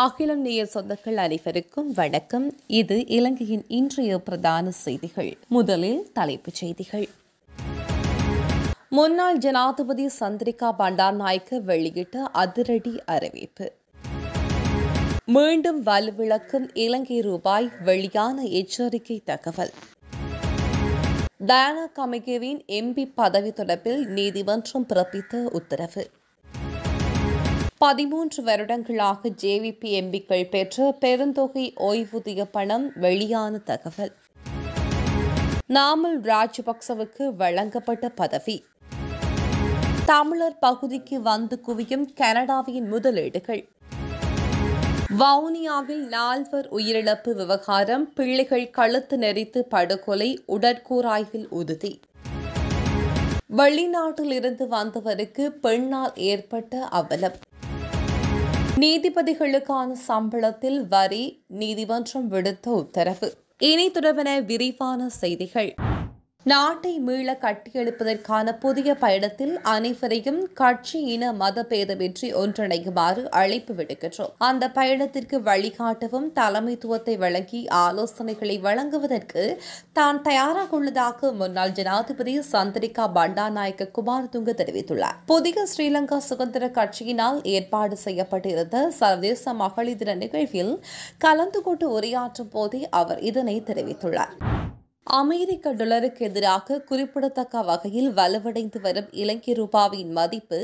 அகிலம் நேய சொந்தங்கள் அனைவருக்கும் வணக்கம் இது இலங்கையின் இன்றைய பிரதான செய்திகள் முதலில் தலைப்புச் செய்திகள் முன்னாள் ஜனாதிபதி சந்திரிகா பண்டார் நாயக்க வெளியிட்ட அதிரடி அறிவிப்பு மீண்டும் வலுவிளக்கும் இலங்கை ரூபாய் வெளியான எச்சரிக்கை தகவல் டயானா கமிகேவின் எம்பி பதவி தொடர்பில் நீதிமன்றம் பிறப்பித்த உத்தரவு பதிமூன்று வருடங்களாக ஜேவிபி எம்பிக்கள் பெற்ற பெருந்தொகை ஓய்வூதிய பணம் வெளியான தகவல் நாமல் ராஜபக்சவுக்கு வழங்கப்பட்ட பதவி தமிழர் பகுதிக்கு வந்து குவியும் கனடாவின் முதலீடுகள் வவுனியாவில் நால்வர் உயிரிழப்பு விவகாரம் பிள்ளைகள் கழுத்து நெறித்து படுகொலை உடற்கூராய்வில் உறுதி வெளிநாட்டிலிருந்து வந்தவருக்கு பெண்ணால் ஏற்பட்ட அவலம் நீதிபதிகளுக்கான சம்பளத்தில் வரி நீதிமன்றம் விடுத்த உத்தரவு இனி தொடர்பன விரிவான செய்திகள் நாட்டை மீள கட்டியெழுப்பதற்கான புதிய பயணத்தில் அனைவரையும் கட்சி இன மத பேதமின்றி ஒன்றிணையுமாறு அழைப்பு விடுக்கின்றோம் அந்த பயணத்திற்கு வழிகாட்டவும் தலைமைத்துவத்தை வழங்கி ஆலோசனைகளை வழங்குவதற்கு தான் தயாராக உள்ளதாக முன்னாள் ஜனாதிபதி சந்திரிகா பண்டாநாயக்க குமாரதுங்க தெரிவித்துள்ளார் புதிய ஸ்ரீலங்கா சுதந்திர கட்சியினால் ஏற்பாடு செய்யப்பட்டிருந்த சர்வதேச மகளிர் தின நிகழ்வில் கலந்து கொண்டு உரையாற்றும் போதே அவர் இதனை தெரிவித்துள்ளார் அமெரிக்க டொலருக்கு எதிராக குறிப்பிடத்தக்க வகையில் வலுவடைந்து வரும் இலங்கை ரூபாவின் மதிப்பு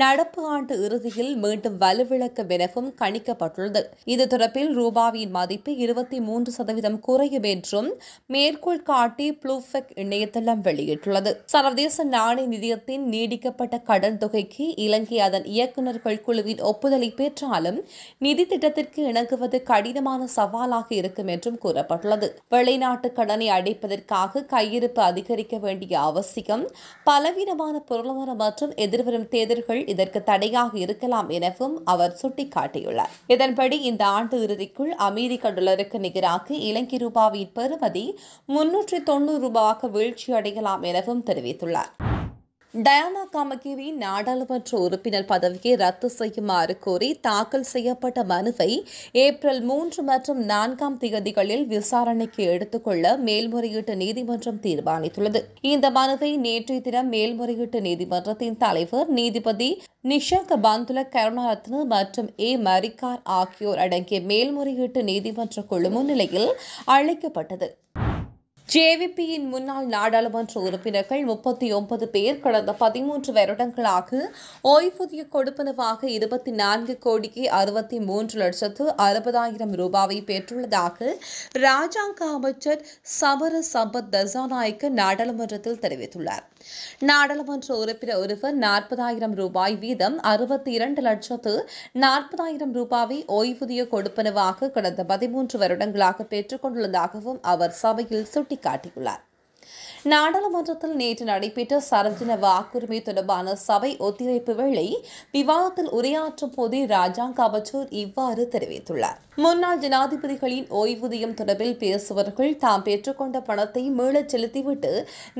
நடப்பு ஆண்டு இறுதியில் மீண்டும் வலுவிழக்கும் எனவும் கணிக்கப்பட்டுள்ளது இது தொடர்பில் ரூபாவின் மதிப்பு இருபத்தி மூன்று சதவீதம் குறையும் என்றும் மேற்கோள் காட்டி ப்ளூஃபெக் இணையதளம் வெளியிட்டுள்ளது சர்வதேச நாணய நிதியத்தின் நீடிக்கப்பட்ட கடன் தொகைக்கு இலங்கை அதன் இயக்குநர்கள் குழுவின் ஒப்புதலை பெற்றாலும் நிதி திட்டத்திற்கு இணங்குவது கடினமான சவாலாக இருக்கும் என்றும் கூறப்பட்டுள்ளது வெளிநாட்டு கடனை அடி வைப்பதற்காக கையிருப்பு அதிகரிக்க வேண்டிய அவசியம் பலவீனமான பொருளாதார மற்றும் எதிர்வரும் தேர்தல்கள் இதற்கு தடையாக இருக்கலாம் எனவும் அவர் சுட்டிக்காட்டியுள்ளார் இதன்படி இந்த ஆண்டு இறுதிக்குள் அமெரிக்க டாலருக்கு நிகராக இலங்கை ரூபாவின் பெறுமதி முன்னூற்றி தொண்ணூறு ரூபாவாக வீழ்ச்சியடையலாம் எனவும் தெரிவித்துள்ளார் டயானா காமகேவி நாடாளுமன்ற உறுப்பினர் பதவியை ரத்து செய்யுமாறு கோரி தாக்கல் செய்யப்பட்ட மனுவை ஏப்ரல் மூன்று மற்றும் நான்காம் தேதிகளில் விசாரணைக்கு எடுத்துக்கொள்ள மேல்முறையீட்டு நீதிமன்றம் தீர்மானித்துள்ளது இந்த மனுவை நேற்றைய தினம் மேல்முறையீட்டு நீதிமன்றத்தின் தலைவர் நீதிபதி நிஷாங்க பந்துல கருணாரத்னு மற்றும் ஏ மரிக்கார் ஆகியோர் அடங்கிய மேல்முறையீட்டு நீதிமன்ற குழு முன்னிலையில் அழைக்கப்பட்டது ஜேவிபியின் முன்னாள் நாடாளுமன்ற உறுப்பினர்கள் முப்பத்தி ஒன்பது பேர் கடந்த பதிமூன்று வருடங்களாக ஓய்வூதிய கொடுப்பனவாக இருபத்தி நான்கு கோடிக்கு அறுபத்தி மூன்று லட்சத்து அறுபதாயிரம் ரூபாவை பெற்றுள்ளதாக ராஜாங்க அமைச்சர் சமர சம்பத் தசாநாயக்க நாடாளுமன்றத்தில் தெரிவித்துள்ளார் நாடாளுமன்ற உறுப்பினர் ஒருவர் நாற்பதாயிரம் ரூபாய் வீதம் அறுபத்தி இரண்டு லட்சத்து நாற்பதாயிரம் ரூபாவை ஓய்வூதிய கொடுப்பனவாக கடந்த பதிமூன்று வருடங்களாக பெற்றுக் கொண்டுள்ளதாகவும் அவர் சபையில் சுட்டிக்காட்டியுள்ளார் நாடாளுமன்றத்தில் நேற்று நடைபெற்ற சரஜன வாக்குரிமை தொடர்பான சபை ஒத்திவைப்பு வேளை விவாதத்தில் உரையாற்றும் போதே ராஜாங்க அமைச்சர் இவ்வாறு தெரிவித்துள்ளார் முன்னாள் ஜனாதிபதிகளின் ஓய்வூதியம் தொடர்பில் பேசுபவர்கள் தாம் பெற்றுக்கொண்ட பணத்தை மீள செலுத்திவிட்டு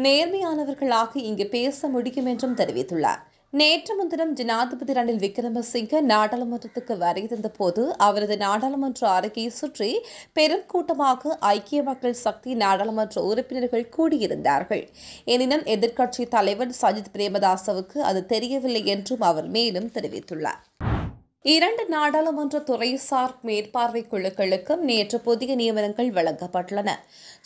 நேர்மையானவர்களாக இங்கு பேச முடியும் என்றும் தெரிவித்துள்ளார் நேற்று முன்தினம் ஜனாதிபதி ரணில் விக்ரமசிங்க நாடாளுமன்றத்துக்கு வருகை தந்தபோது அவரது நாடாளுமன்ற அறிக்கையை சுற்றி பெரும் கூட்டமாக ஐக்கிய மக்கள் சக்தி நாடாளுமன்ற உறுப்பினர்கள் கூடியிருந்தார்கள் எனினும் எதிர்க்கட்சி தலைவர் சஜித் பிரேமதாசவுக்கு அது தெரியவில்லை என்றும் அவர் மேலும் தெரிவித்துள்ளார் இரண்டு நாடாளுமன்ற துறைசார் மேற்பார்வை குழுக்களுக்கும் நேற்று புதிய நியமனங்கள் வழங்கப்பட்டுள்ளன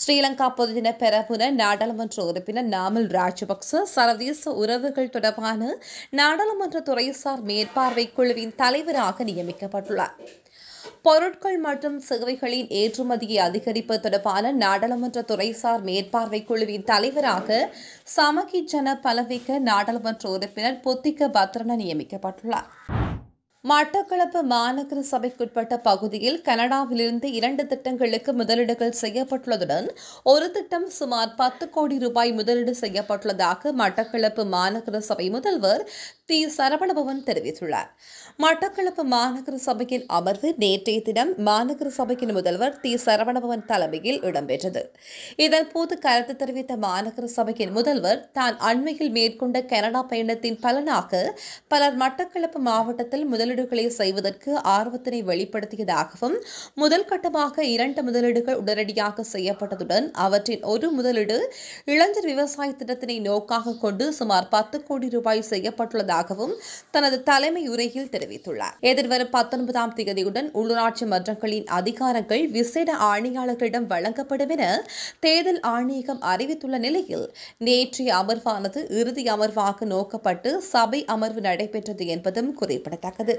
ஸ்ரீலங்கா பொதுஜன பெரமுன நாடாளுமன்ற உறுப்பினர் நாமல் ராஜபக்ச சர்வதேச உறவுகள் தொடர்பான நாடாளுமன்ற துறைசார் மேற்பார்வை குழுவின் தலைவராக நியமிக்கப்பட்டுள்ளார் பொருட்கள் மற்றும் சேவைகளின் ஏற்றுமதியை அதிகரிப்பு தொடர்பான நாடாளுமன்ற துறைசார் மேற்பார்வை குழுவின் தலைவராக சமகி ஜன பலவிக்க நாடாளுமன்ற உறுப்பினர் பொத்திக்க பத்ரன நியமிக்கப்பட்டுள்ளார் மட்டக்களப்பு மாநகர சபைக்குட்பட்ட பகுதியில் கனடாவிலிருந்து இரண்டு திட்டங்களுக்கு முதலீடுகள் செய்யப்பட்டுள்ளதுடன் ஒரு திட்டம் சுமார் பத்து கோடி ரூபாய் முதலீடு செய்யப்பட்டுள்ளதாக மட்டக்களப்பு மாநகர சபை முதல்வர் தி சரவணபவன் தெரிவித்துள்ளார் மட்டக்களப்பு மாநகர சபையின் அமர்வு நேற்றைய தினம் மாநகர சபையின் முதல்வர் தி சரவணபவன் தலைமையில் இடம்பெற்றது இதன்போது கருத்து தெரிவித்த மாநகர சபையின் முதல்வர் தான் அண்மையில் மேற்கொண்ட கனடா பயணத்தின் பலனாக பலர் மட்டக்களப்பு மாவட்டத்தில் முதல் முதலீடுகளை செய்வதற்கு ஆர்வத்தினை வெளிப்படுத்தியதாகவும் முதல் கட்டமாக இரண்டு முதலீடுகள் உடனடியாக செய்யப்பட்டதுடன் அவற்றின் ஒரு முதலீடு இளைஞர் விவசாய திட்டத்தினை நோக்காக கொண்டு சுமார் பத்து கோடி ரூபாய் செய்யப்பட்டுள்ளதாகவும் தனது தலைமை உரையில் தெரிவித்துள்ளார் எதிர்வரும் பத்தொன்பதாம் தேதியுடன் உள்ளூராட்சி மன்றங்களின் அதிகாரங்கள் விசேட ஆணையாளர்களிடம் வழங்கப்படும் என தேர்தல் ஆணையகம் அறிவித்துள்ள நிலையில் நேற்றைய அமர்வானது இறுதி அமர்வாக நோக்கப்பட்டு சபை அமர்வு நடைபெற்றது என்பதும் குறிப்பிடத்தக்கது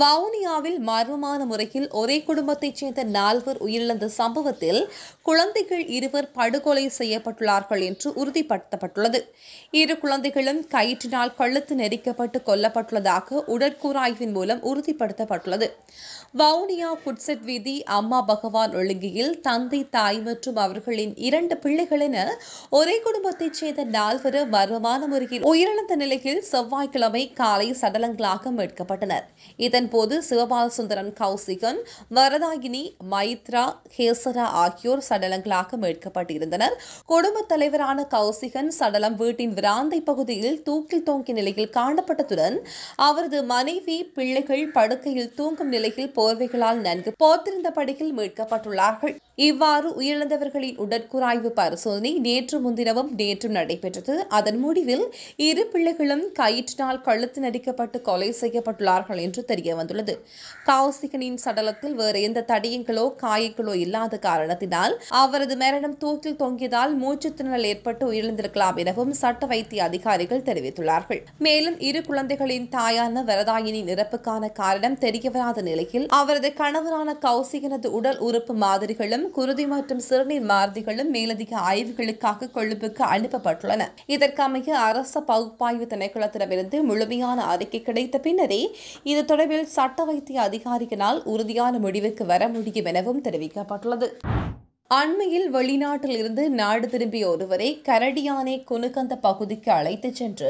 வவுனியாவில் மர்மமான முறையில் ஒரே குடும்பத்தைச் சேர்ந்த நால்வர் உயிரிழந்த சம்பவத்தில் குழந்தைகள் இருவர் படுகொலை செய்யப்பட்டுள்ளார்கள் என்று உறுதிப்படுத்தப்பட்டுள்ளது இரு குழந்தைகளும் கயிற்றினால் கழுத்து நெரிக்கப்பட்டு கொல்லப்பட்டுள்ளதாக உடற்கூராய்வின் மூலம் உறுதிப்படுத்தப்பட்டுள்ளது வவுனியா குட்செட் வீதி அம்மா பகவான் ஒழுங்கியில் தந்தை தாய் மற்றும் அவர்களின் இரண்டு பிள்ளைகள் என ஒரே குடும்பத்தைச் சேர்ந்த நால்வர் மர்மமான முறையில் உயிரிழந்த நிலையில் செவ்வாய்க்கிழமை காலை சடலங்களாக மீட்கப்பட்டனர் இதன் இதன்போது சிவபாலசுந்தரன் கௌசிகன் வரதாகினி மைத்ரா ஹேசரா ஆகியோர் சடலங்களாக மீட்கப்பட்டிருந்தனர் குடும்பத் தலைவரான கௌசிகன் சடலம் வீட்டின் விராந்தை பகுதியில் தூக்கில் தோங்கிய நிலையில் காணப்பட்டதுடன் அவரது மனைவி பிள்ளைகள் படுக்கையில் தூங்கும் நிலையில் போர்வைகளால் நன்கு போத்திருந்தபடியில் மீட்கப்பட்டுள்ளார்கள் இவ்வாறு உயிரிழந்தவர்களின் உடற்குராய்வு பரிசோதனை நேற்று முன்தினமும் நேற்றும் நடைபெற்றது அதன் முடிவில் இரு பிள்ளைகளும் கயிற்றினால் கழுத்து நடிக்கப்பட்டு கொலை செய்யப்பட்டுள்ளார்கள் என்று தெரிய வந்துள்ளது கௌசிகனின் சடலத்தில் வேறு எந்த தடியங்களோ காயங்களோ இல்லாத காரணத்தினால் அவரது மரணம் தூக்கில் தொங்கியதால் மூச்சு திணறல் ஏற்பட்டு உயிரிழந்திருக்கலாம் எனவும் சட்ட வைத்திய அதிகாரிகள் தெரிவித்துள்ளார்கள் மேலும் இரு குழந்தைகளின் தாயான வரதாயினின் இறப்புக்கான காரணம் தெரியவராத நிலையில் அவரது கணவரான கௌசிகனது உடல் உறுப்பு மாதிரிகளும் குருதி மற்றும் சிறுநீர் மாதிரிகளும் மேலதிக ஆய்வுகளுக்காக கொழும்புக்கு அனுப்பப்பட்டுள்ளன இதற்கமைய அரச பகுப்பாய்வு திணைக்களத்திடமிருந்து முழுமையான அறிக்கை கிடைத்த பின்னரே இது தொடர்பில் சட்ட வைத்திய அதிகாரிகளால் உறுதியான முடிவுக்கு வர முடியும் எனவும் தெரிவிக்கப்பட்டுள்ளது அண்மையில் வெளிநாட்டில் இருந்து நாடு திரும்பிய ஒருவரை கரடியானை குனுகந்த பகுதிக்கு அழைத்துச் சென்று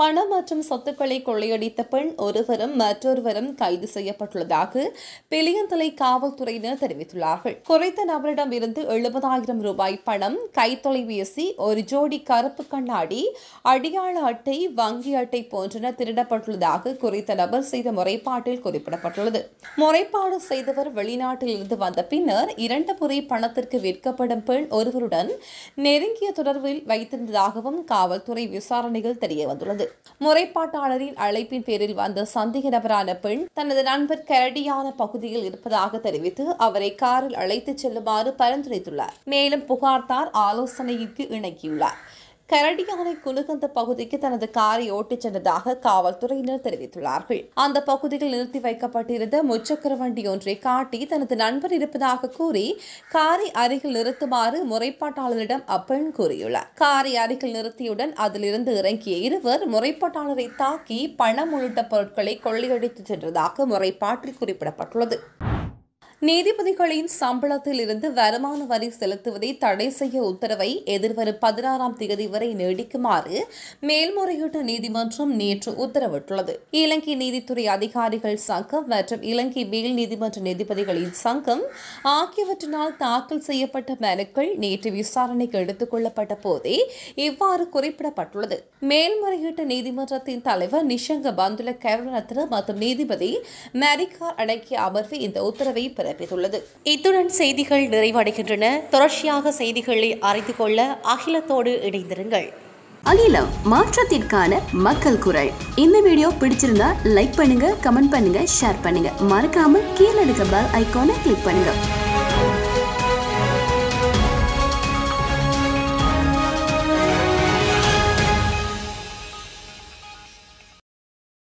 பணம் மற்றும் சொத்துக்களை கொள்ளையடித்த பெண் ஒருவரும் மற்றொருவரும் கைது செய்யப்பட்டுள்ளதாக பிளியந்தலை காவல்துறையினர் தெரிவித்துள்ளார்கள் குறைத்த நபரிடம் இருந்து எழுபதாயிரம் ரூபாய் பணம் கைத்தொலைபேசி ஒரு ஜோடி கருப்பு கண்ணாடி அடியாள அட்டை வங்கி அட்டை போன்றன திருடப்பட்டுள்ளதாக குறித்த நபர் செய்த முறைப்பாட்டில் குறிப்பிடப்பட்டுள்ளது முறைப்பாடு செய்தவர் வெளிநாட்டில் இருந்து வந்த பின்னர் இரண்டு முறை பணத்திற்கு ரூபாய்க்கு விற்கப்படும் பெண் ஒருவருடன் நெருங்கிய தொடர்பில் வைத்திருந்ததாகவும் காவல்துறை விசாரணையில் தெரியவந்துள்ளது முறைப்பாட்டாளரின் அழைப்பின் பேரில் வந்த சந்தேக நபரான பெண் தனது நண்பர் கரடியான பகுதியில் இருப்பதாக தெரிவித்து அவரை காரில் அழைத்துச் செல்லுமாறு பரிந்துரைத்துள்ளார் மேலும் புகார்தார் ஆலோசனைக்கு இணங்கியுள்ளார் கரடியானை குலுகந்த பகுதிக்கு தனது காரை ஓட்டிச் சென்றதாக காவல்துறையினர் தெரிவித்துள்ளார்கள் அந்த பகுதியில் நிறுத்தி வைக்கப்பட்டிருந்த முச்சக்கர வண்டி ஒன்றை காட்டி தனது நண்பர் இருப்பதாக கூறி காரை அருகில் நிறுத்துமாறு முறைப்பாட்டாளரிடம் அப்பெண் கூறியுள்ளார் காரை அருகில் நிறுத்தியுடன் அதிலிருந்து இறங்கிய இருவர் முறைப்பாட்டாளரை தாக்கி பணம் உள்ளிட்ட பொருட்களை கொள்ளையடித்து சென்றதாக முறைப்பாட்டில் குறிப்பிடப்பட்டுள்ளது நீதிபதிகளின் சம்பளத்தில் இருந்து வருமான வரி செலுத்துவதை தடை செய்ய உத்தரவை எதிர்வரும் பதினாறாம் தேதி வரை நீடிக்குமாறு மேல்முறையீட்டு நீதிமன்றம் நேற்று உத்தரவிட்டுள்ளது இலங்கை நீதித்துறை அதிகாரிகள் சங்கம் மற்றும் இலங்கை மேல் நீதிமன்ற நீதிபதிகளின் சங்கம் ஆகியவற்றினால் தாக்கல் செய்யப்பட்ட மனுக்கள் நேற்று விசாரணைக்கு எடுத்துக் கொள்ளப்பட்ட போதே இவ்வாறு குறிப்பிடப்பட்டுள்ளது மேல்முறையீட்டு நீதிமன்றத்தின் தலைவர் நிஷங்க பந்துல கருணரத்ன மற்றும் நீதிபதி மேரிகார் அடங்கிய அமர்வு இந்த உத்தரவை பிறப்பித்தது பிறப்பித்துள்ளது இத்துடன் செய்திகள் நிறைவடைகின்றன தொடர்ச்சியாக செய்திகளை அறிந்து கொள்ள அகிலத்தோடு இணைந்திருங்கள் அகிலம் மாற்றத்திற்கான மக்கள் குரல் இந்த வீடியோ பிடிச்சிருந்தா லைக் பண்ணுங்க கமெண்ட் பண்ணுங்க ஷேர் பண்ணுங்க மறக்காம கீழே இருக்க பெல் ஐக்கானை கிளிக் பண்ணுங்க